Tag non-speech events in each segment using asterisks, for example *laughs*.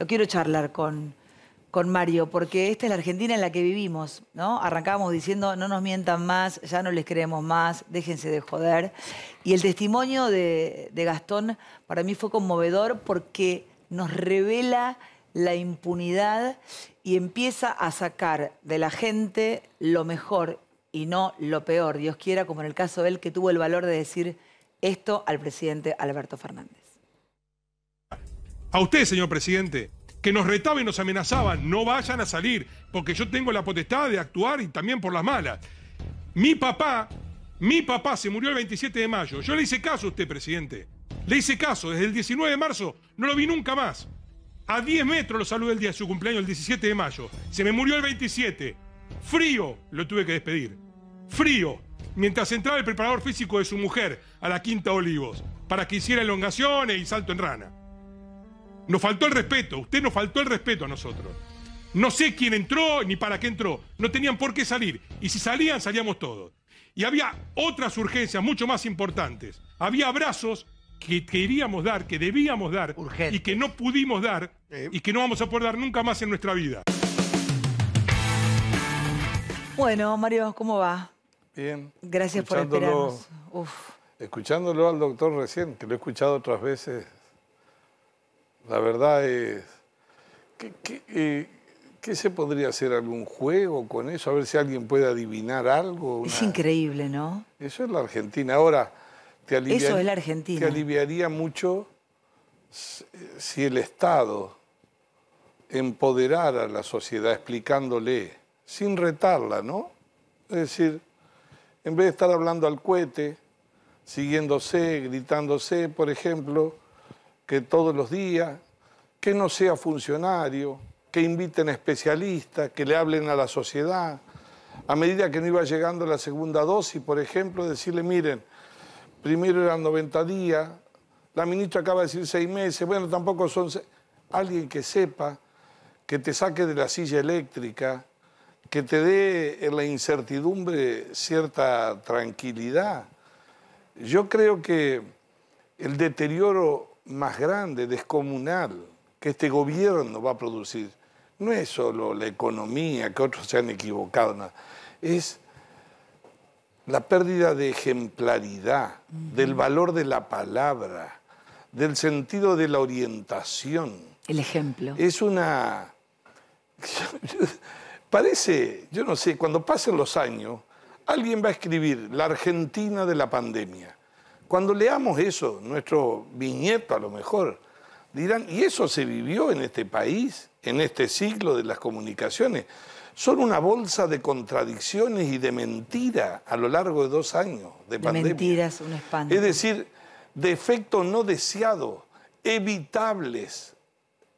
lo quiero charlar con, con Mario, porque esta es la Argentina en la que vivimos, ¿no? Arrancamos diciendo, no nos mientan más, ya no les creemos más, déjense de joder. Y el testimonio de Gastón para mí fue conmovedor porque nos revela la impunidad y empieza a sacar de la gente lo mejor y no lo peor, Dios quiera, como en el caso de él que tuvo el valor de decir esto al presidente Alberto Fernández a usted, señor presidente, que nos retaba y nos amenazaba, no vayan a salir, porque yo tengo la potestad de actuar y también por las malas. Mi papá, mi papá se murió el 27 de mayo. Yo le hice caso a usted, presidente. Le hice caso. Desde el 19 de marzo no lo vi nunca más. A 10 metros lo saludé el día de su cumpleaños, el 17 de mayo. Se me murió el 27. Frío lo tuve que despedir. Frío. Mientras entraba el preparador físico de su mujer a la Quinta Olivos para que hiciera elongaciones y salto en rana. Nos faltó el respeto, usted nos faltó el respeto a nosotros. No sé quién entró ni para qué entró, no tenían por qué salir. Y si salían, salíamos todos. Y había otras urgencias mucho más importantes. Había abrazos que queríamos dar, que debíamos dar, y que no pudimos dar, y que no vamos a poder dar nunca más en nuestra vida. Bueno, Mario, ¿cómo va? Bien. Gracias por esperarnos. Escuchándolo al doctor recién, que lo he escuchado otras veces la verdad es, ¿qué, qué, se podría hacer? ¿Algún juego con eso? A ver si alguien puede adivinar algo. Es increíble, ¿no? Eso es la Argentina. Ahora, te aliviaría, la Argentina. Te aliviaría mucho si el Estado empoderara a la sociedad explicándole, sin retarla, ¿no? Es decir, en vez de estar hablando al cohete, siguiéndose, gritándose, por ejemplo, que todos los días, que no sea funcionario, que inviten especialistas, que le hablen a la sociedad. A medida que no iba llegando la segunda dosis, por ejemplo, decirle, miren, primero eran 90 días, la ministra acaba de decir 6 meses, bueno, tampoco son Alguien que sepa, que te saque de la silla eléctrica, que te dé en la incertidumbre cierta tranquilidad. Yo creo que el deterioro más grande, descomunal, que este gobierno va a producir. No es solo la economía, que otros se han equivocado, es la pérdida de ejemplaridad, del valor de la palabra, del sentido de la orientación. El ejemplo. Es una... Parece, yo no sé, cuando pasen los años, alguien va a escribir la Argentina de la pandemia cuando leamos eso, nuestro viñeto a lo mejor, dirán, y eso se vivió en este país, en este siglo de las comunicaciones. Son una bolsa de contradicciones y de mentira a lo largo de dos años de, pandemia. Mentiras, un espanto. Es decir, de no deseados, evitables,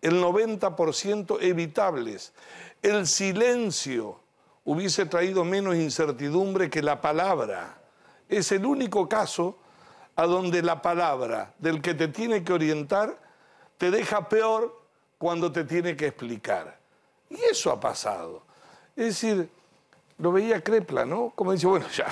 el 90% evitables. El silencio hubiese traído menos incertidumbre que la palabra. Es el único caso a donde la palabra del que te tiene que orientar te deja peor cuando te tiene que explicar. Y eso ha pasado. Es decir, lo veía Crepla, ¿no? Como dice, bueno, ya,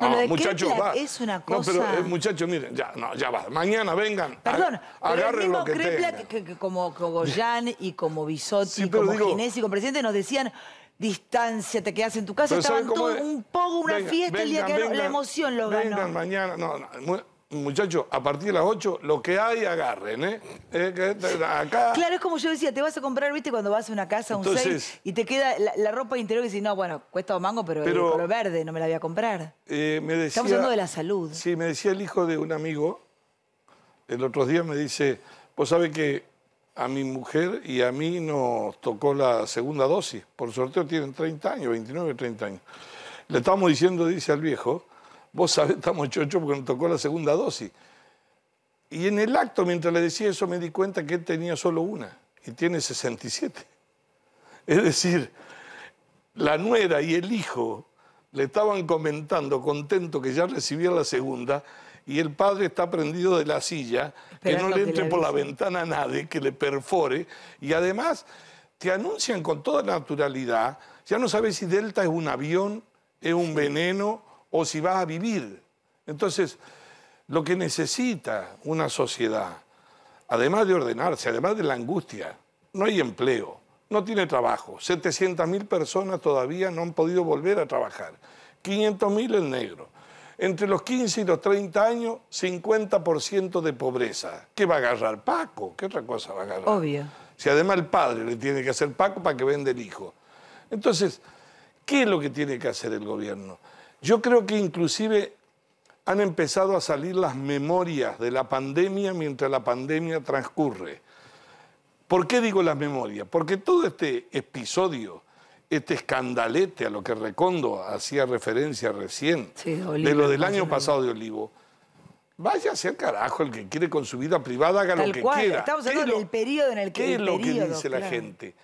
no, muchachos, va. Es una cosa... No, pero eh, muchachos, miren, ya, no, ya va. Mañana vengan, Perdón, agarren el mismo Crepla, Que, como, Cogollán y como Bisotti, y como Ginés y como presidente, nos decían distancia, te quedas en tu casa, estaban todos un poco, una fiesta y el día que la emoción lo ganó. Vengan mañana, no, no Muchachos, a partir de las 8, lo que hay, agarren, ¿eh? eh claro, es como yo decía, te vas a comprar, viste, cuando vas a una casa, un y te queda la, ropa interior y dices, no, bueno, cuesta un mango, pero, el color verde, no me la voy a comprar. Eh, estamos hablando de la salud. Sí, me decía el hijo de un amigo, el otro día me dice, vos sabés que a mi mujer y a mí nos tocó la segunda dosis, por sorteo tienen 30 años, 29, 30 años. Le estamos diciendo, dice al viejo, vos sabés, estamos chocho porque nos tocó la segunda dosis. Y en el acto, mientras le decía eso, me di cuenta que él tenía solo una y tiene 67. Es decir, la nuera y el hijo le estaban comentando, contento que ya recibía la segunda, y el padre está prendido de la silla, que no le entre por la ventana a nadie, que le perfore, y además te anuncian con toda naturalidad, ya no sabes si Delta es un avión, es un veneno, o si vas a vivir. Entonces, lo que necesita una sociedad, además de ordenarse, además de la angustia, no hay empleo, no tiene trabajo. 700.000 personas todavía no han podido volver a trabajar. 500.000 el negro. Entre los 15 y los 30 años, 50% de pobreza. ¿Qué va a agarrar Paco? ¿Qué otra cosa va a agarrar? Obvio. Si además el padre le tiene que hacer Paco para que vende el hijo. Entonces, ¿qué es lo que tiene que hacer el gobierno? Yo creo que inclusive han empezado a salir las memorias de la pandemia mientras la pandemia transcurre. ¿Por qué digo las memorias? Porque todo este episodio, este escandalete a lo que Recondo hacía referencia recién, de, lo del año pasado de Olivo, vaya a ser carajo el que quiere con su vida privada, haga lo que quiera. Estamos hablando del periodo en el que... ¿Qué es lo que dice la gente?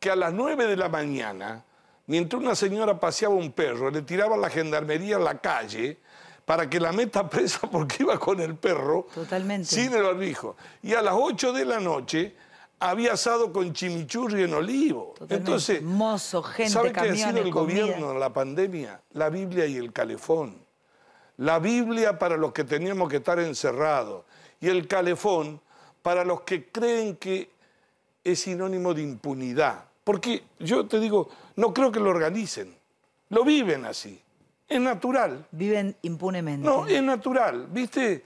Que a las 9 de la mañana mientras una señora paseaba un perro, le tiraba la gendarmería a la calle para que la meta *laughs* presa porque iba con el perro Totalmente. sin el barbijo. Y a las 8 de la noche había asado con chimichurri en olivo. Entonces, Mozo, gente, ¿sabe qué ha el gobierno en la pandemia? La Biblia y el calefón. La Biblia para los que teníamos que estar encerrados y el calefón para los que creen que es sinónimo de impunidad. Porque yo te digo, no creo que lo organicen. Lo viven así. Es natural. Viven impunemente. No, es natural. ¿Viste,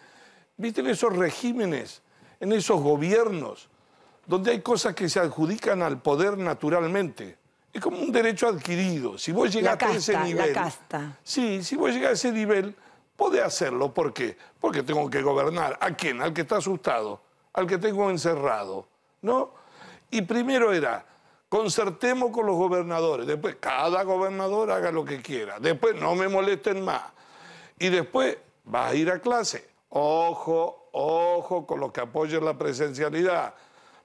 viste en esos regímenes, en esos gobiernos, donde hay cosas que se adjudican al poder naturalmente? Es como un derecho adquirido. Si vos llegaste a ese nivel. La casta. Sí, si vos llegás a ese nivel, podés hacerlo. ¿Por qué? Porque tengo que gobernar. ¿A quién? Al que está asustado, al que tengo encerrado. ¿No? Y primero era concertemos con los gobernadores, después cada gobernador haga lo que quiera, después no me molesten más. Y después vas a ir a clase. Ojo, ojo con los que apoyen la presencialidad,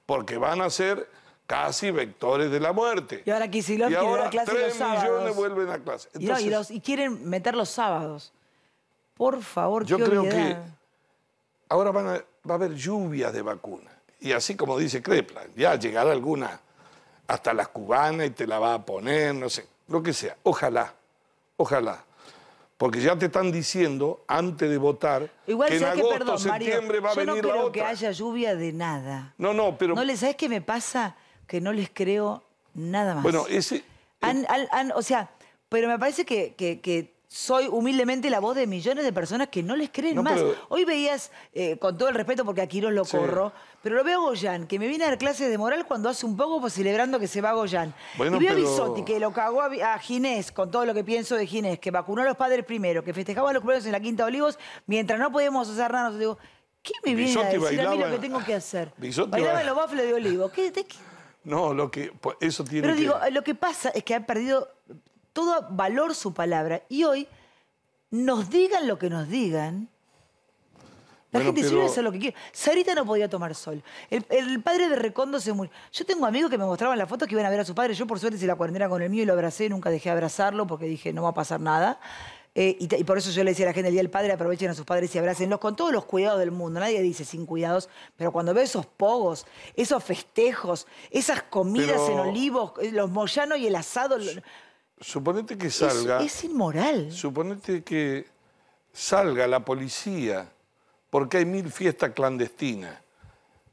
porque van a ser casi vectores de la muerte. Y ahora Kicillof quiere ahora, a clase los sábados. millones vuelven a clase. y, quieren meter los sábados. Por favor, Yo creo que ahora va a haber lluvias de vacunas. Y así como dice Kreplan, ya llegará alguna hasta las cubanas y te la va a poner, no sé, lo que sea. Ojalá, ojalá. Porque ya te están diciendo, antes de votar, Igual, que en que, perdón, septiembre va a venir Yo no creo que haya lluvia de nada. No, no, pero... ¿No les, ¿Sabes qué me pasa? Que no les creo nada más. Bueno, ese... Eh, o sea, pero me parece que soy humildemente la voz de millones de personas que no les creen más. Hoy veías, eh, con todo el respeto porque aquí no lo corro, pero lo veo a Goyán, que me viene a dar clases de moral cuando hace un poco pues, celebrando que se va a Goyán. y veo a Bisotti, que lo cagó a, Ginés, con todo lo que pienso de Ginés, que vacunó a los padres primero, que festejaban los cumpleaños en la Quinta de Olivos, mientras no podíamos hacer nada, Entonces, digo, ¿qué me viene a decir a mí lo que tengo que hacer? bailaba los bafles de Olivo. ¿Qué, No, lo que... Pues, eso tiene Pero digo, lo que pasa es que han perdido todo valor su palabra. Y hoy, nos digan lo que nos digan, la gente pero... hacer lo que quiere. Sarita no podía tomar sol. El, padre de Recondo se murió. Yo tengo amigos que me mostraban las fotos que iban a ver a su padre. Yo, por suerte, se la cuarentena con el mío y lo abracé. Nunca dejé de abrazarlo porque dije, no va a pasar nada. Eh, y, por eso yo le decía a la gente el día del padre, aprovechen a sus padres y abracenlos. con todos los cuidados del mundo. Nadie dice sin cuidados, pero cuando veo esos pogos, esos festejos, esas comidas en olivos, eh, los moyanos y el asado, Suponete que salga... Es, inmoral. Suponete que salga la policía, porque hay mil fiestas clandestinas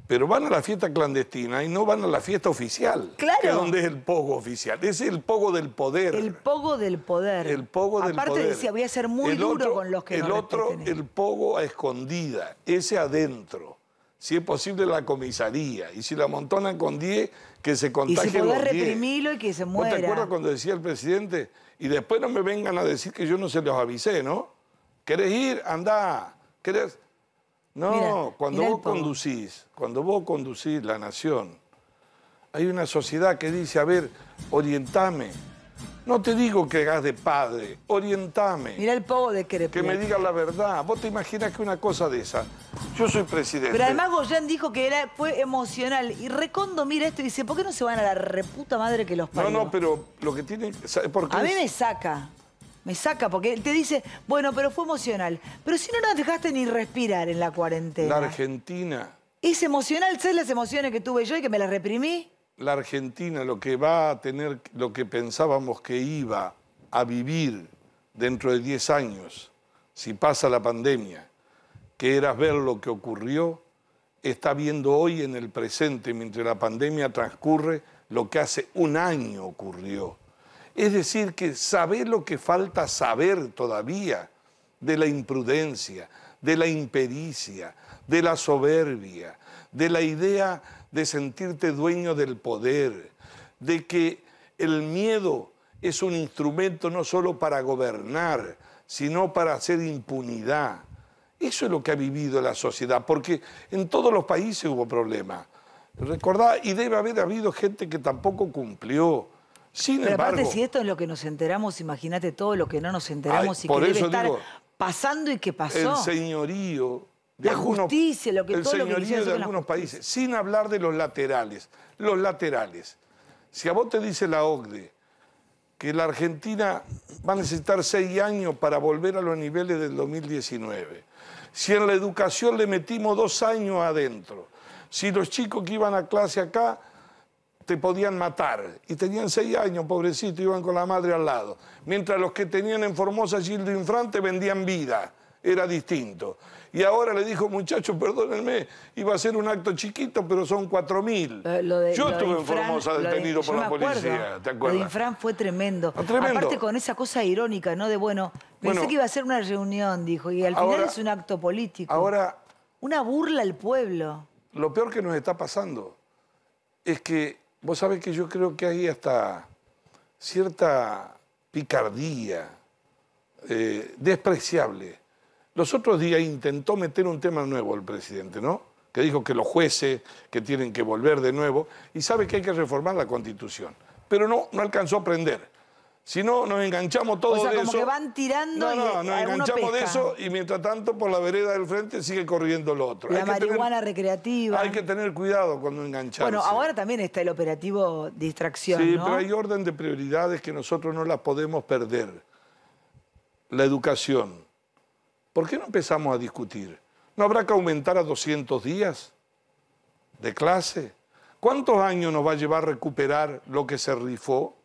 pero van a la fiesta clandestina y no van a la fiesta oficial. Claro. Que es donde es el pogo oficial. Es el pogo del poder. El pogo del poder. El pogo del Aparte poder. Aparte decía, voy a ser muy duro con los que el otro, el pogo a escondida, ese adentro si es posible, la comisaría. Y si la amontonan con 10, que se contagien Y si a reprimirlo y que se muera. ¿No te acuerdas cuando decía el presidente? Y después no me vengan a decir que yo no se los avisé, ¿no? ¿Querés ir? Andá. ¿Querés...? No, cuando vos conducís, cuando vos conducís la nación, hay una sociedad que dice, a ver, orientame, no te digo que hagas de padre, orientame. Mira el pogo de que. Que me diga la verdad. ¿Vos te imaginas que una cosa de esa? Yo soy presidente. Pero además Goyan dijo que era, fue emocional. Y Recondo mira esto y dice, ¿por qué no se van a la reputa madre que los padres No, no, pero lo que tiene... ¿por a mí me saca. Me saca porque él te dice, bueno, pero fue emocional. Pero si no nos dejaste ni respirar en la cuarentena. La Argentina. Es emocional, ser las emociones que tuve yo y que me las reprimí? la Argentina lo que va a tener, lo que pensábamos que iba a vivir dentro de 10 años, si pasa la pandemia, que era ver lo que ocurrió, está viendo hoy en el presente, mientras la pandemia transcurre, lo que hace un año ocurrió. Es decir, que saber lo que falta saber todavía de la imprudencia, de la impericia, de la soberbia, de la idea de sentirte dueño del poder, de que el miedo es un instrumento no solo para gobernar, sino para hacer impunidad. Eso es lo que ha vivido la sociedad, porque en todos los países hubo problemas. Recordá, y debe haber habido gente que tampoco cumplió. Sin embargo, aparte, si esto es lo que nos enteramos, imagínate todo lo que no nos enteramos y por que eso debe estar pasando y que pasó. El señorío de justicia, lo que el todo señorío lo de algunos países, sin hablar de los laterales. Los laterales. Si a vos te dice la OCDE que la Argentina va a necesitar seis años para volver a los niveles del 2019, si en la educación le metimos dos años adentro, si los chicos que iban a clase acá te podían matar y tenían seis años, pobrecito, iban con la madre al lado, mientras los que tenían en Formosa Gildo Infrante vendían vida era distinto. Y ahora le dijo, muchachos, perdónenme, iba a ser un acto chiquito, pero son 4.000. yo estuve en Formosa detenido por la policía, ¿te acuerdas? Lo de fue ah, tremendo. Aparte con esa cosa irónica, ¿no? De bueno, pensé que iba a ser una reunión, dijo, y al final es un acto político. Ahora. Una burla al pueblo. Lo peor que nos está pasando es que, vos sabés que yo creo que hay hasta cierta picardía eh, despreciable los otros días intentó meter un tema nuevo el presidente, ¿no? Que dijo que los jueces, que tienen que volver de nuevo, y sabe que hay que reformar la constitución. Pero no, no alcanzó a aprender. Si no, nos enganchamos todos o sea, como que van tirando. No, no, eh, nos enganchamos de eso y mientras tanto por la vereda del frente sigue corriendo lo otro. La marihuana recreativa. Hay que tener cuidado cuando engancharse. Bueno, ahora también está el operativo distracción. Sí, pero hay orden de prioridades que nosotros no las podemos perder. La educación, ¿Por qué no empezamos a discutir? ¿No habrá que aumentar a 200 días de clase? ¿Cuántos años nos va a llevar a recuperar lo que se rifó?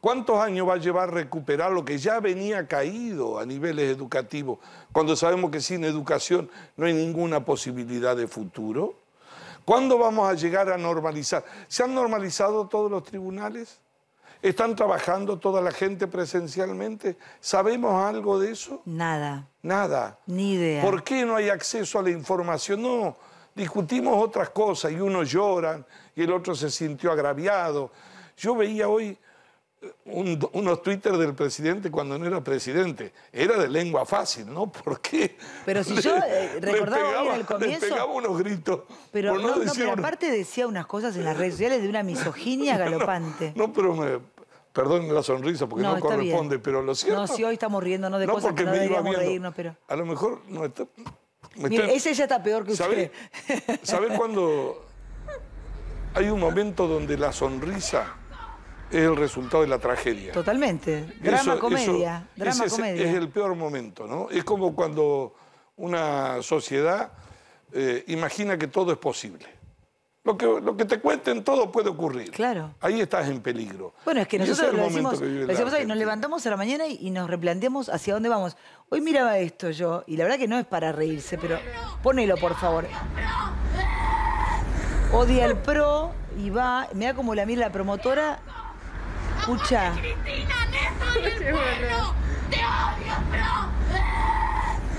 ¿Cuántos años va a llevar a recuperar lo que ya venía caído a niveles educativos, cuando sabemos que sin educación no hay ninguna posibilidad de futuro? ¿Cuándo vamos a llegar a normalizar? ¿Se han normalizado todos los tribunales? ¿Están trabajando toda la gente presencialmente? ¿Sabemos algo de eso? Nada. Nada. Ni idea. ¿Por qué no hay acceso a la información? No, discutimos otras cosas y uno llora y el otro se sintió agraviado. Yo veía hoy eh, unos Twitter del presidente cuando no era presidente. Era de lengua fácil, ¿no? ¿Por qué? Pero si yo eh, recordaba en el comienzo. pegaba unos gritos. Pero, no, aparte decía unas cosas en las redes sociales de una misoginia *laughs* galopante. no, no pero me Perdón la sonrisa porque no, corresponde, pero lo cierto. No, si hoy estamos riendo, no de cosas porque que no deberíamos reírnos, pero. A lo mejor no está. Mire, ese ya está peor que usted. *laughs* ¿Sabés cuando Hay un momento donde la sonrisa es el resultado de la tragedia. Totalmente. Drama, comedia. drama, ese comedia. Es el peor momento, ¿no? Es como cuando una sociedad eh, imagina que todo es posible. Lo que, lo que te cuenten todo puede ocurrir. Claro. Ahí estás en peligro. Bueno, es que nosotros lo, decimos, nos levantamos a la mañana y, nos replanteamos hacia dónde vamos. Hoy miraba esto yo, y la verdad que no es para reírse, pero ponelo, por favor. Odia al pro y va, me da como la mira la promotora. Escucha. Cristina, *laughs* te odio, pro.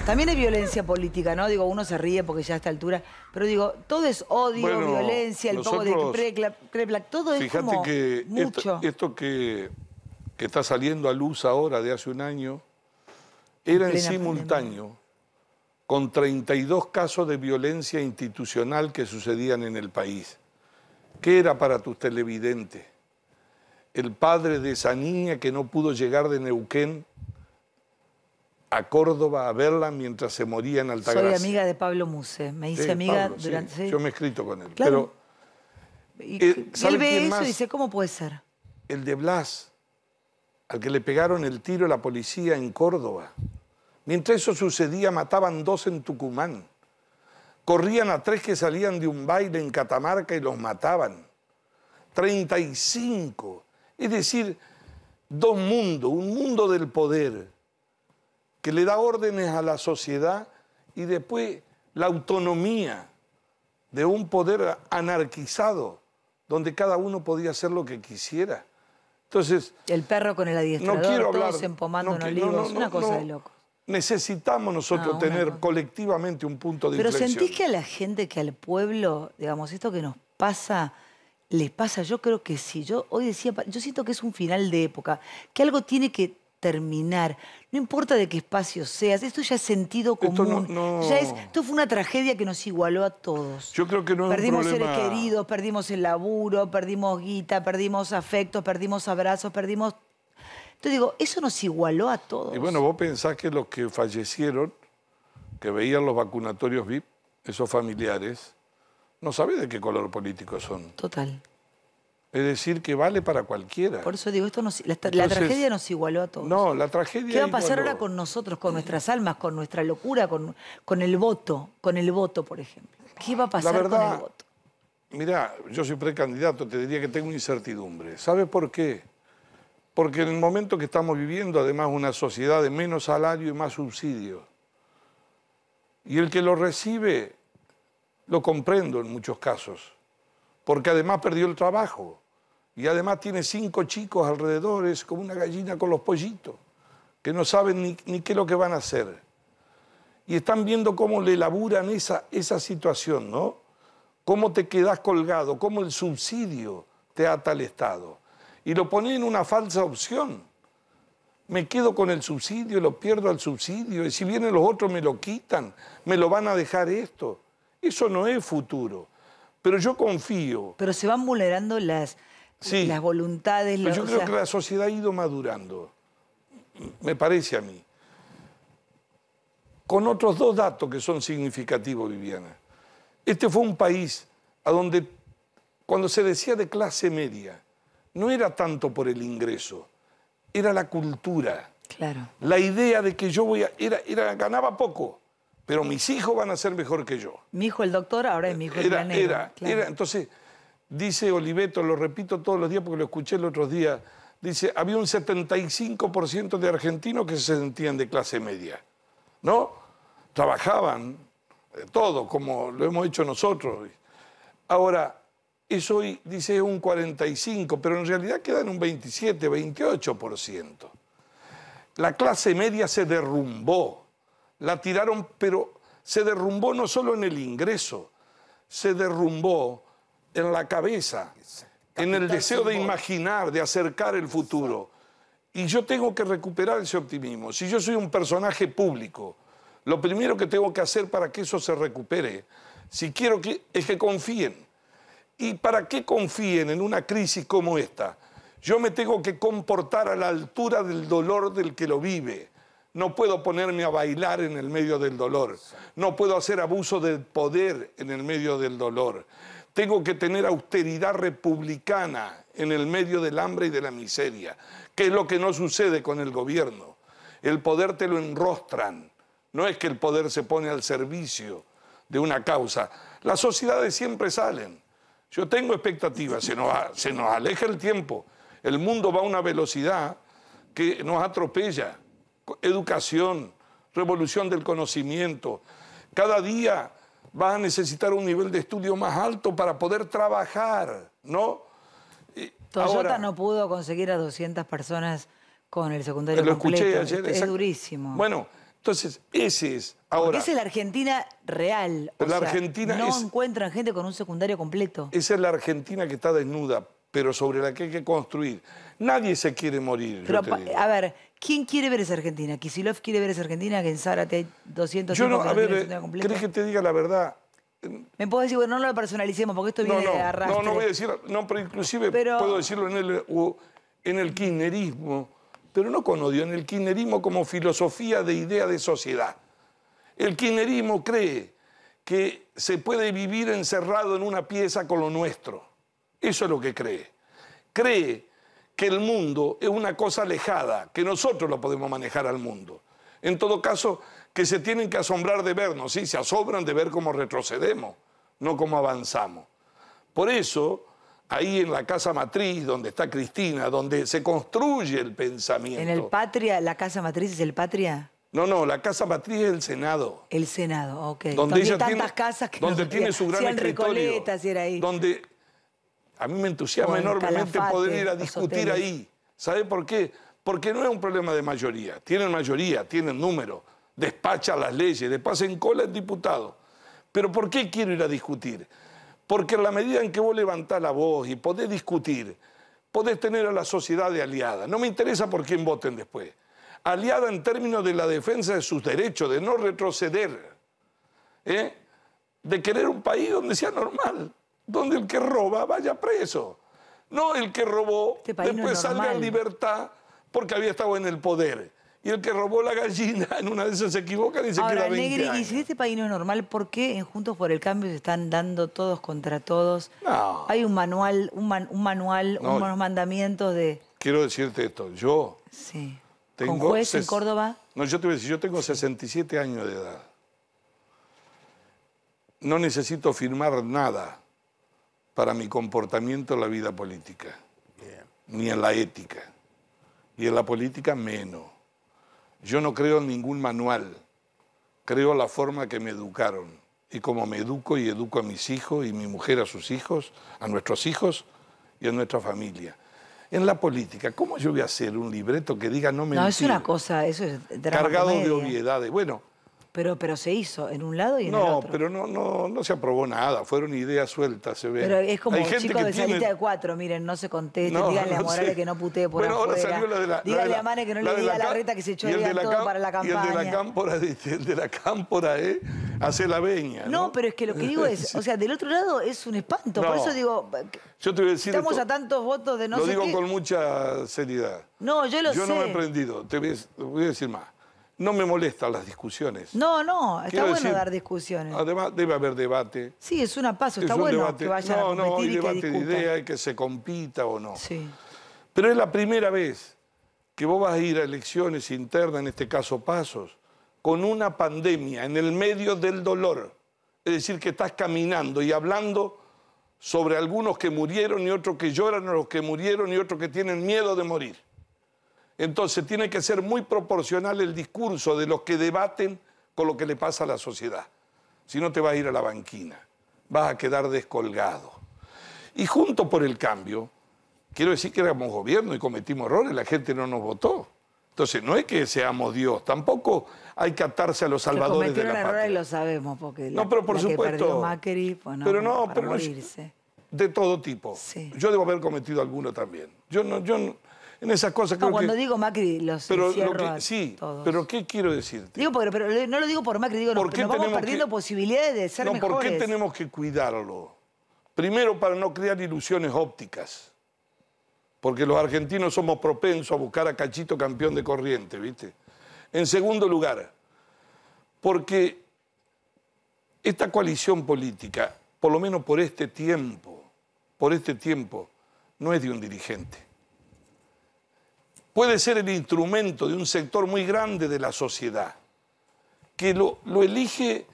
También hay violencia política, ¿no? Digo, uno se ríe porque ya a esta altura, pero digo, todo es odio, violencia, el poco de todo es fíjate que Esto, que, está saliendo a luz ahora de hace un año era en, simultáneo con 32 casos de violencia institucional que sucedían en el país. ¿Qué era para tus televidentes? El padre de esa niña que no pudo llegar de Neuquén a Córdoba a verla mientras se moría en Altagracia. Soy amiga de Pablo Muse, me hice amiga durante... Yo me he escrito con él, eh, él ve eso y dice, ¿cómo puede ser? El de Blas, al que le pegaron el tiro la policía en Córdoba. Mientras eso sucedía, mataban dos en Tucumán. Corrían a tres que salían de un baile en Catamarca y los mataban. 35. Es decir, dos mundos, un mundo del poder, que le da órdenes a la sociedad y después la autonomía de un poder anarquizado, donde cada uno podía hacer lo que quisiera. Entonces... El perro con el adiestrador, todos empomando no, una cosa de loco. Necesitamos nosotros tener colectivamente un punto de inflexión. Pero sentís que a la gente, que al pueblo, digamos, esto que nos pasa, les pasa, yo creo que sí. Yo hoy decía, yo siento que es un final de época, que algo tiene que terminar, no importa de qué espacio seas, esto ya es sentido común. Esto, fue una tragedia que nos igualó a todos. Yo creo que no Perdimos un seres queridos, perdimos el laburo, perdimos guita, perdimos afectos, perdimos abrazos, perdimos... Entonces digo, eso nos igualó a todos. Y bueno, vos pensás que los que fallecieron, que veían los vacunatorios VIP, esos familiares, no sabés de qué color político son. Total. Es decir, que vale para cualquiera. Por eso digo, la, tragedia nos igualó a todos. No, la tragedia. ¿Qué va a pasar ahora con nosotros, con nuestras almas, con nuestra locura, con, con el voto, con el voto, por ejemplo? ¿Qué va a pasar con el voto? Mirá, yo soy precandidato, te diría que tengo incertidumbre. ¿Sabes por qué? Porque en el momento que estamos viviendo, además, una sociedad de menos salario y más subsidio. Y el que lo recibe, lo comprendo en muchos casos, porque además perdió el trabajo y además tiene cinco chicos alrededor, es como una gallina con los pollitos, que no saben ni, qué es lo que van a hacer. Y están viendo cómo le laburan esa, esa situación, ¿no? Cómo te quedas colgado, cómo el subsidio te ata al Estado. Y lo ponen en una falsa opción. Me quedo con el subsidio, lo pierdo al subsidio, y si vienen los otros me lo quitan, me lo van a dejar esto. Eso no es futuro. Pero yo confío. Pero se van vulnerando las, las voluntades. Pero yo creo que la sociedad ha ido madurando, me parece a mí. Con otros dos datos que son significativos, Viviana. Este fue un país a donde cuando se decía de clase media, no era tanto por el ingreso, era la cultura. Claro. La idea de que yo voy a. Era, ganaba poco, pero mis hijos van a ser mejor que yo. Mi hijo el doctor, ahora es mi hijo el era, era, entonces. Dice Oliveto, lo repito todos los días porque lo escuché el otro día, dice, había un 75% de argentinos que se sentían de clase media, ¿no? Trabajaban, todo, como lo hemos hecho nosotros. Ahora, eso hoy, dice, un 45%, pero en realidad quedan un 27, 28%. La clase media se derrumbó, la tiraron, pero se derrumbó no solo en el ingreso, se derrumbó en la cabeza, en el deseo de imaginar, de acercar el futuro. Y yo tengo que recuperar ese optimismo. Si yo soy un personaje público, lo primero que tengo que hacer para que eso se recupere, si quiero que, es que confíen. ¿Y para qué confíen en una crisis como esta? Yo me tengo que comportar a la altura del dolor del que lo vive. No puedo ponerme a bailar en el medio del dolor. No puedo hacer abuso del poder en el medio del dolor. Tengo que tener austeridad republicana en el medio del hambre y de la miseria, que es lo que no sucede con el gobierno. El poder te lo enrostran. No es que el poder se pone al servicio de una causa. Las sociedades siempre salen. Yo tengo expectativas, se nos, aleja el tiempo. El mundo va a una velocidad que nos atropella. Educación, revolución del conocimiento. Cada día vas a necesitar un nivel de estudio más alto para poder trabajar, ¿no? Toyota no pudo conseguir a 200 personas con el secundario lo Escuché ayer, es, durísimo. Bueno, entonces, ese es. Ahora, esa es la Argentina real. O la sea, Argentina no encuentran gente con un secundario completo. Esa es la Argentina que está desnuda, pero sobre la que hay que construir. Nadie se quiere morir. a ver, ¿Quién quiere ver esa Argentina? ¿Kisilov quiere ver esa Argentina? ¿Que en Zárate hay 200 Yo no, a ver, ¿crees que te diga la verdad? Me puedo decir, bueno, no lo personalicemos porque esto viene de arrastre. No, no voy a decir, no, pero inclusive puedo decirlo en el, en el kirchnerismo, pero no con odio, en el kinerismo como filosofía de idea de sociedad. El kinerismo cree que se puede vivir encerrado en una pieza con lo nuestro. Eso es lo que cree. Cree que el mundo es una cosa alejada, que nosotros lo podemos manejar al mundo. En todo caso, que se tienen que asombrar de vernos, sí, se asombran de ver cómo retrocedemos, no cómo avanzamos. Por eso, ahí en la casa matriz, donde está Cristina, donde se construye el pensamiento. ¿En el Patria, la casa matriz es el Patria? No, no, la casa matriz es el Senado. El Senado, ok. Donde, tantas tiene, casas que Donde tiene su gran Donde a mí me entusiasma enormemente poder ir a discutir ahí. ¿Sabe por qué? Porque no es un problema de mayoría. Tienen mayoría, tienen número, despachan las leyes, pasen cola el diputado. Pero ¿por qué quiero ir a discutir? Porque en la medida en que vos levantás la voz y podés discutir, podés tener a la sociedad de aliada. No me interesa por quién voten después. Aliada en términos de la defensa de sus derechos, de no retroceder, ¿eh? de querer un país donde sea normal donde el que roba vaya preso. No el que robó este después salga en libertad porque había estado en el poder. Y el que robó la gallina *laughs* en una de esas se equivoca y se queda 20 Negri, Y si este país no es normal, ¿por qué en Juntos por el Cambio se están dando todos contra todos? No. Hay un manual, un, man, un manual, unos mandamientos de... Quiero decirte esto, yo... Sí. Tengo ¿Con juez en Córdoba? No, yo te voy a decir, yo tengo 67 años de edad. No necesito firmar nada para mi comportamiento en la vida política, ni en la ética, y en la política menos. Yo no creo en ningún manual, creo en la forma que me educaron y como me educo y educo a mis hijos y mi mujer a sus hijos, a nuestros hijos y a nuestra familia. En la política, ¿cómo yo voy a hacer un libreto que diga no me No, es una cosa, eso es drama Cargado de obviedades. Bueno, pero, pero se hizo en un lado y en el otro. No, pero no, no, no se aprobó nada, fueron ideas sueltas, se ve. Pero es como un chico de salita de cuatro, miren, no se conteste, díganle a Morales que no putee por bueno, afuera. Ahora salió la de la, díganle a Mane que no le diga a la reta que se echó el día todo para la campaña. Y el de la cámpora, *laughs* el de la eh, hace la veña. No, pero es que lo que digo es, *laughs* o sea, del otro lado es un espanto, por eso digo, yo te voy a decir estamos a tantos votos de no lo digo con mucha seriedad. No, yo lo sé. Yo no me he aprendido, te voy a decir más. No me molestan las discusiones. No, no, está bueno dar discusiones. Además, debe haber debate. Sí, es una paso, está bueno que vayan no, a competir No, hay debate de idea hay que se compita o no. Sí. Pero es la primera vez que vos vas a ir a elecciones internas, en este caso pasos, con una pandemia en el medio del dolor. Es decir, que estás caminando y hablando sobre algunos que murieron y otros que lloran a los que murieron y otros que tienen miedo de morir. Entonces tiene que ser muy proporcional el discurso de los que debaten con lo que le pasa a la sociedad. Si no te vas a ir a la banquina, vas a quedar descolgado. Y junto por el cambio, quiero decir que éramos gobierno y cometimos errores, la gente no nos votó. Entonces, no es que seamos Dios, tampoco hay que atarse a los salvadores de la patria. errores lo sabemos, porque no, pero por supuesto, pues, no, pero no, pero de todo tipo. Yo debo haber cometido alguno también. Yo no, yo no, en esas cosas. No, cuando digo Macri los pero lo sí, Pero ¿qué quiero decirte? Digo no lo digo por Macri, digo ¿Por estamos vamos perdiendo posibilidades de ser no, ¿Por qué tenemos que cuidarlo? Primero para no crear ilusiones ópticas. Porque los argentinos somos propensos a buscar a Cachito campeón de corriente, ¿viste? En segundo lugar, porque esta coalición política, por lo menos por este tiempo, por este tiempo, no es de un dirigente puede ser el instrumento de un sector muy grande de la sociedad, que lo, elige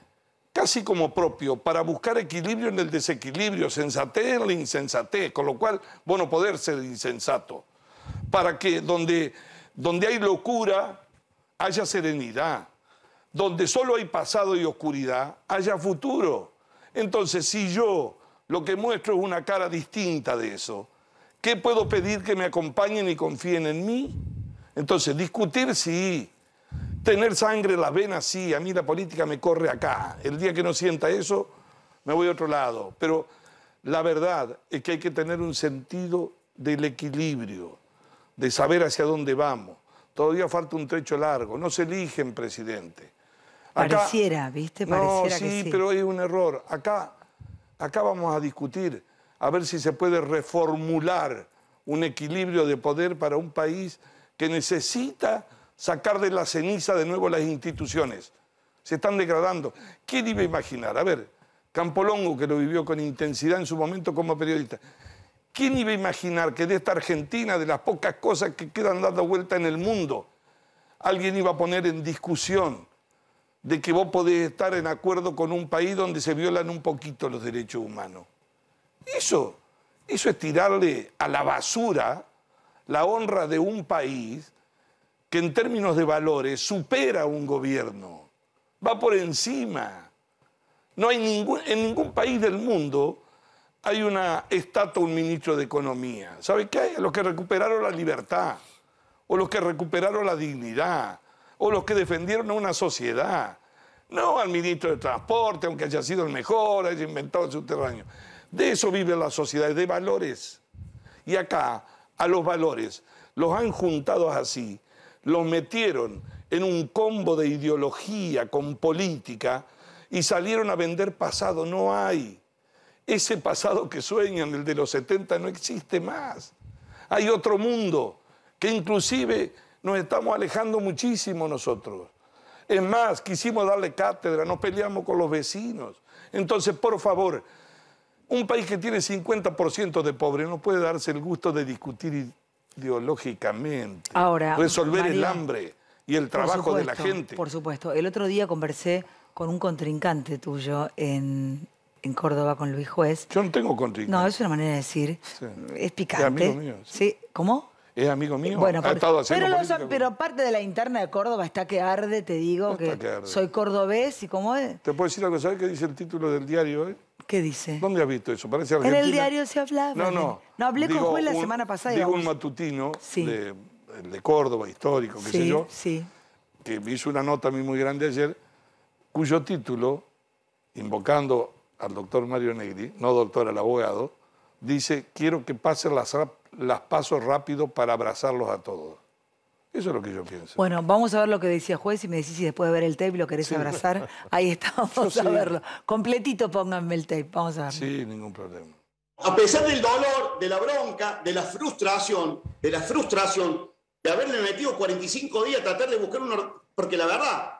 casi como propio, para buscar equilibrio en el desequilibrio, sensatez en la insensatez, con lo cual bueno, poder ser insensato, para que donde, donde hay locura haya serenidad, donde solo hay pasado y oscuridad haya futuro. Entonces, si yo lo que muestro es una cara distinta de eso, ¿Qué puedo pedir que me acompañen y confíen en mí? Entonces, discutir sí, tener sangre en las venas sí, a mí la política me corre acá. El día que no sienta eso, me voy a otro lado. Pero la verdad es que hay que tener un sentido del equilibrio, de saber hacia dónde vamos. Todavía falta un trecho largo, no se eligen presidente. Pareciera, ¿viste? Pareciera que sí, pero es un error. Acá, acá vamos a discutir a ver si se puede reformular un equilibrio de poder para un país que necesita sacar de la ceniza de nuevo las instituciones. Se están degradando. ¿Quién iba a imaginar? A ver, Campolongo, que lo vivió con intensidad en su momento como periodista. ¿Quién iba a imaginar que de esta Argentina, de las pocas cosas que quedan dando vuelta en el mundo, alguien iba a poner en discusión de que vos podés estar en acuerdo con un país donde se violan un poquito los derechos humanos? Eso, eso es tirarle a la basura la honra de un país que en términos de valores supera a un gobierno, va por encima. No hay ningún, en ningún país del mundo hay una estatua, un ministro de Economía. ¿Sabe qué hay? Los que recuperaron la libertad, o los que recuperaron la dignidad, o los que defendieron a una sociedad. No al ministro de Transporte, aunque haya sido el mejor, haya inventado el subterráneo. De eso vive la sociedad, de valores. Y acá, a los valores, los han juntado así, los metieron en un combo de ideología con política y salieron a vender pasado. No hay. Ese pasado que sueñan, el de los 70, no existe más. Hay otro mundo que inclusive nos estamos alejando muchísimo nosotros. Es más, quisimos darle cátedra, nos peleamos con los vecinos. Entonces, por favor, un país que tiene 50% de pobres no puede darse el gusto de discutir ideológicamente, Ahora, resolver el hambre y el trabajo de la gente. Por supuesto. El otro día conversé con un contrincante tuyo en, Córdoba con Luis Juez. Yo no tengo contrincante. No, es una manera de decir. Es picante. Es amigo mío. Sí. ¿Cómo? Es amigo mío. Bueno, ha estado haciendo pero, política... pero parte de la interna de Córdoba está que arde, te digo, que, soy cordobés y ¿cómo es. Te puedo decir algo, ¿sabes qué dice el título del diario hoy? ¿Qué dice? ¿Dónde has visto eso? Parece En el diario se hablaba. No, no. No, hablé con Juan la semana pasada. Digo un matutino de, Córdoba, histórico, qué sé yo, sí. que hizo una nota a mí muy grande ayer, cuyo título, invocando al doctor Mario Negri, no doctor, al abogado, dice, quiero que pasen las, las pasos rápido para abrazarlos a todos. Eso es lo que yo pienso. Bueno, vamos a ver lo que decía juez y me decís si después de ver el tape lo querés abrazar. *laughs* Ahí estamos, vamos a verlo. Completito pónganme el tape, vamos a ver. Sí, ningún problema. A pesar del dolor, de la bronca, de la frustración, de la frustración de haberle metido 45 días a tratar de buscar una... Porque la verdad,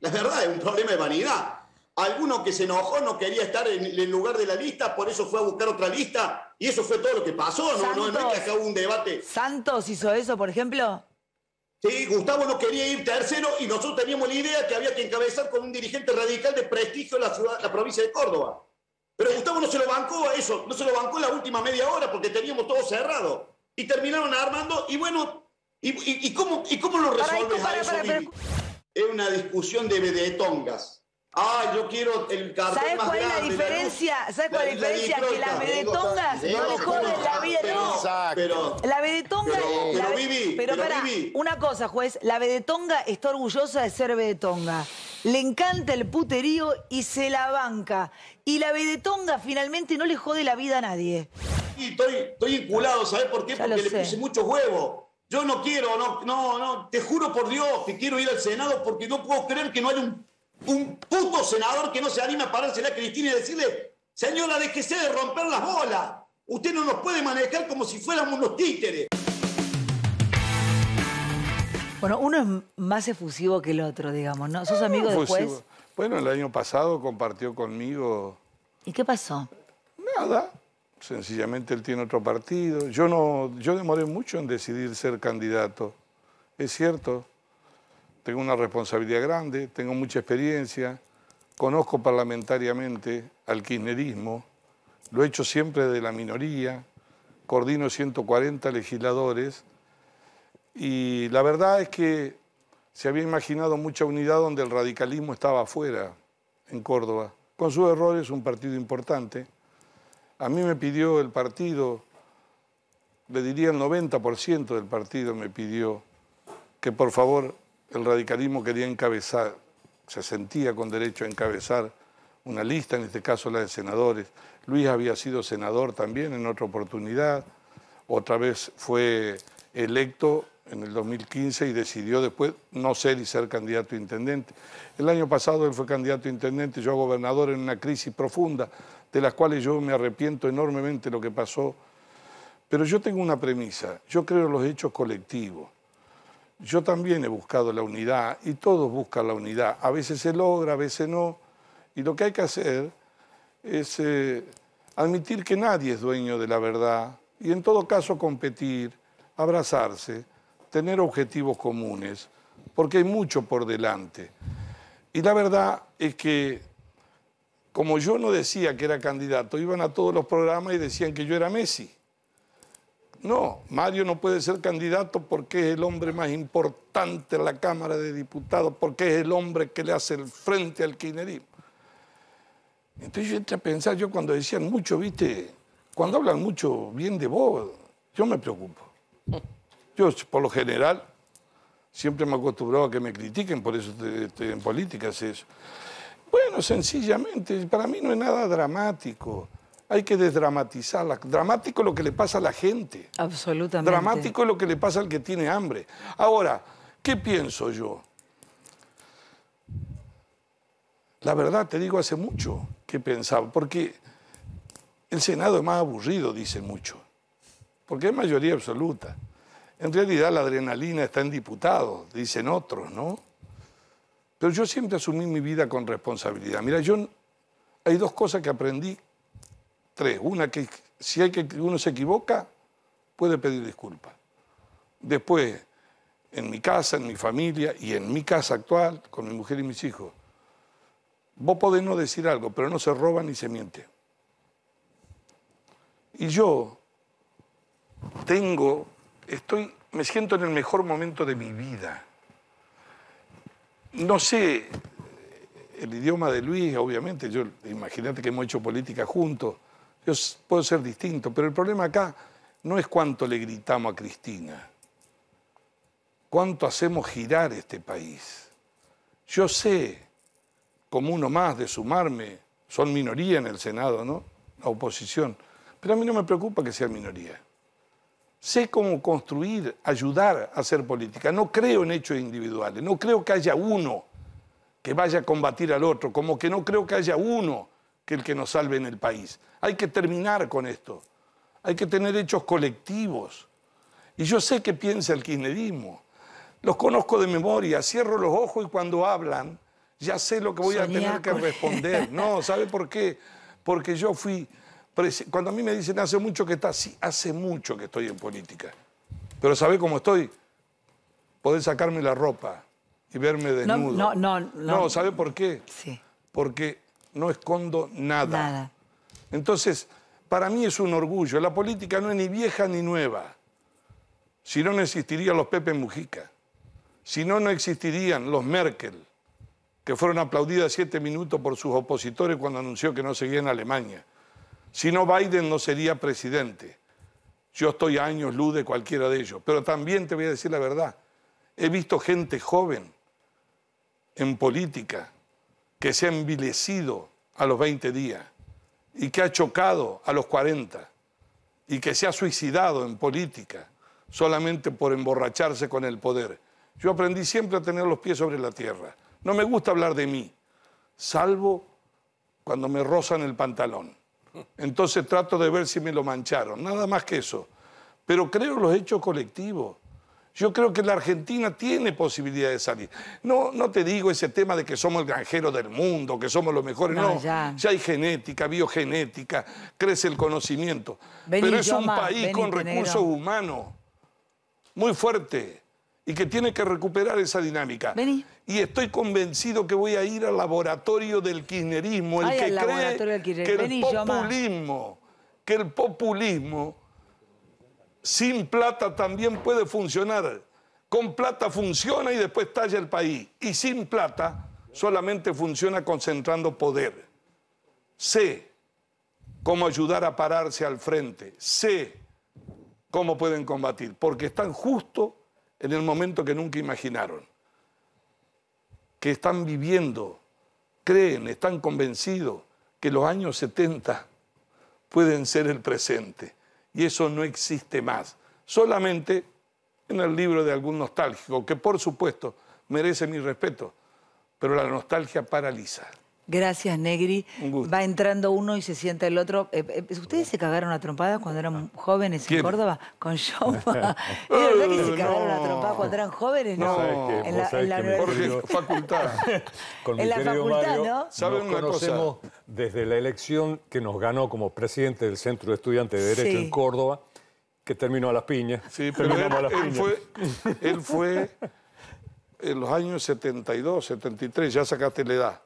la verdad es un problema de vanidad. Alguno que se enojó no quería estar en el lugar de la lista, por eso fue a buscar otra lista y eso fue todo lo que pasó. No, no, que un debate. ¿Santos hizo eso, por ejemplo? Sí, Gustavo no quería ir tercero y nosotros teníamos la idea que había que encabezar con un dirigente radical de prestigio la, ciudad, la provincia de Córdoba. Pero Gustavo no se lo bancó a eso, no se lo bancó en la última media hora porque teníamos todo cerrado. Y terminaron armando y bueno, ¿y, cómo, lo resuelves a eso, Es una discusión de vedetongas. Ah, yo quiero el cartel ¿Sabes cuál es la diferencia? ¿Sabes cuál es la, diferencia? que las vedetongas no le la vida, no. Exacto. la vedetonga, pero, para, una cosa, juez, la Bedetonga está orgullosa de ser Bedetonga. Le encanta el puterío y se la banca. Y la Bedetonga finalmente no le jode la vida a nadie. Y estoy, inculado, ¿sabes por qué? Porque le puse mucho huevo. Yo no quiero, no, no, no, te juro por Dios que quiero ir al Senado porque no puedo creer que no haya un, un puto senador que no se anime a pararse a Cristina y decirle, señora, déjese de romper las bolas. Usted no nos puede manejar como si fuéramos unos títeres. Bueno, uno es más efusivo que el otro, digamos, ¿no? ¿Sos ah, después? Bueno, el año pasado compartió conmigo... ¿Y qué pasó? Nada. Sencillamente él tiene otro partido. Yo, no, yo demoré mucho en decidir ser candidato. Es cierto, tengo una responsabilidad grande, tengo mucha experiencia, conozco parlamentariamente al kirchnerismo, lo he hecho siempre de la minoría, coordino 140 legisladores y la verdad es que se había imaginado mucha unidad donde el radicalismo estaba afuera, en Córdoba. Con sus errores, un partido importante. A mí me pidió el partido, le diría el 90% del partido me pidió que por favor el radicalismo quería encabezar, se sentía con derecho a encabezar una lista, en este caso la de senadores. Luis había sido senador también en otra oportunidad, otra vez fue electo en el 2015 y decidió después no ser y ser candidato a intendente. El año pasado él fue candidato a intendente, yo a gobernador en una crisis profunda, de las cuales yo me arrepiento enormemente lo que pasó. Pero yo tengo una premisa, yo creo en los hechos colectivos. Yo también he buscado la unidad y todos buscan la unidad. A veces se logra, a veces no. Y lo que hay que hacer es eh, admitir que nadie es dueño de la verdad y en todo caso competir, abrazarse tener objetivos comunes, porque hay mucho por delante. Y la verdad es que, como yo no decía que era candidato, iban a todos los programas y decían que yo era Messi. No, Mario no puede ser candidato porque es el hombre más importante en la Cámara de Diputados, porque es el hombre que le hace el frente al kirchnerismo. Entonces yo entré a pensar, yo cuando decían mucho, viste, cuando hablan mucho bien de vos, yo me preocupo. Yo, por lo general, siempre me he acostumbrado a que me critiquen, por eso estoy en política, eso. Bueno, sencillamente, para mí no es nada dramático. Hay que desdramatizarla. Dramático es lo que le pasa a la gente. Absolutamente. Dramático es lo que le pasa al que tiene hambre. Ahora, ¿qué pienso yo? La verdad, te digo hace mucho que pensaba, porque el Senado es más aburrido, dice mucho, porque es mayoría absoluta. En realidad la adrenalina está en diputados, dicen otros, ¿no? Pero yo siempre asumí mi vida con responsabilidad. Mira, yo hay dos cosas que aprendí, tres. Una que si hay que uno se equivoca, puede pedir disculpas. Después, en mi casa, en mi familia y en mi casa actual, con mi mujer y mis hijos, vos podés no decir algo, pero no se roba ni se miente. Y yo tengo estoy, me siento en el mejor momento de mi vida. No sé el idioma de Luis, obviamente, yo imagínate que hemos hecho política juntos, yo puedo ser distinto, pero el problema acá no es cuánto le gritamos a Cristina, cuánto hacemos girar este país. Yo sé, como uno más de sumarme, son minoría en el Senado, ¿no? La oposición, pero a mí no me preocupa que sea minoría. Sé cómo construir, ayudar a hacer política. No creo en hechos individuales. No creo que haya uno que vaya a combatir al otro. Como que no creo que haya uno que el que nos salve en el país. Hay que terminar con esto. Hay que tener hechos colectivos. Y yo sé qué piensa el kirchnerismo. Los conozco de memoria. Cierro los ojos y cuando hablan ya sé lo que voy a tener que responder. No, ¿sabe por qué? Porque yo fui cuando a mí me dicen hace mucho que estás, sí, hace mucho que estoy en política. Pero ¿sabés cómo estoy? Poder sacarme la ropa y verme desnudo. No, no, no. por qué? Sí. Porque no escondo nada. Nada. Entonces, para mí es un orgullo. La política no es ni vieja ni nueva. Si no, no existirían los Pepe Mujica. Si no, no existirían los Merkel, que fueron aplaudidas siete minutos por sus opositores cuando anunció que no seguía en Alemania. Si no, Biden no sería presidente. Yo estoy años luz de cualquiera de ellos. Pero también te voy a decir la verdad. He visto gente joven en política que se ha envilecido a los 20 días y que ha chocado a los 40 y que se ha suicidado en política solamente por emborracharse con el poder. Yo aprendí siempre a tener los pies sobre la tierra. No me gusta hablar de mí, salvo cuando me rozan el pantalón. Entonces trato de ver si me lo mancharon, nada más que eso. Pero creo los hechos colectivos. Yo creo que la Argentina tiene posibilidad de salir. No, no te digo ese tema de que somos el granjero del mundo, que somos los mejores. No, si ya. hay genética, biogenética, crece el conocimiento. Pero es un país con recursos humanos muy fuerte y que tiene que recuperar esa dinámica. Y estoy convencido que voy a ir al laboratorio del kirchnerismo, el que cree que el populismo, que el populismo sin plata también puede funcionar. Con plata funciona y después talla el país. Y sin plata solamente funciona concentrando poder. Sé cómo ayudar a pararse al frente. Sé cómo pueden combatir, porque están justo en el momento que nunca imaginaron, que están viviendo, creen, están convencidos que los años 70 pueden ser el presente. Y eso no existe más. Solamente en el libro de algún nostálgico, que por supuesto merece mi respeto, pero la nostalgia paraliza. Gracias, Negri. Va entrando uno y se sienta el otro. Eh, eh, eh, ¿Ustedes se cagaron a trompadas cuando eran jóvenes en Córdoba? Con Shoma. *laughs* ¿Es verdad que se oh, cagaron a trompadas cuando eran jóvenes? No, en la, *laughs* facultad. Con en la facultad, ¿no? una conocemos desde la elección que nos ganó como presidente del Centro de Estudiantes de Derecho en Córdoba, que terminó a las piñas. Sí, pero *laughs* él, Fue, él fue en los años 72, 73, ya sacaste la edad.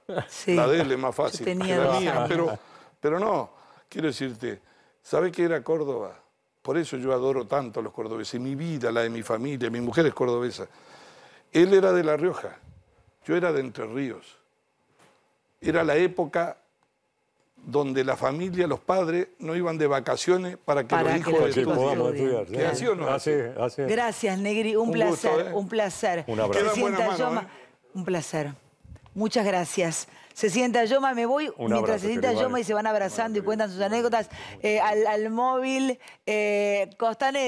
La de él es más fácil la mía, pero, pero no, quiero decirte, ¿sabes qué era Córdoba? Por eso yo adoro tanto a los cordobeses, mi vida, la de mi familia, mi mujer es cordobesa. Él era de La Rioja, yo era de Entre Ríos. Era la época donde la familia, los padres, no iban de vacaciones para que los hijos que, podamos estudiar. Así, así. Gracias, Negri. Un, placer, ¿eh? un placer. Un abrazo. Se sienta Yoma. ¿eh? Un placer. Muchas gracias. Se sienta Yoma, me voy. Mientras se sienta Yoma y se van abrazando y cuentan sus anécdotas eh, al, al, móvil Costanet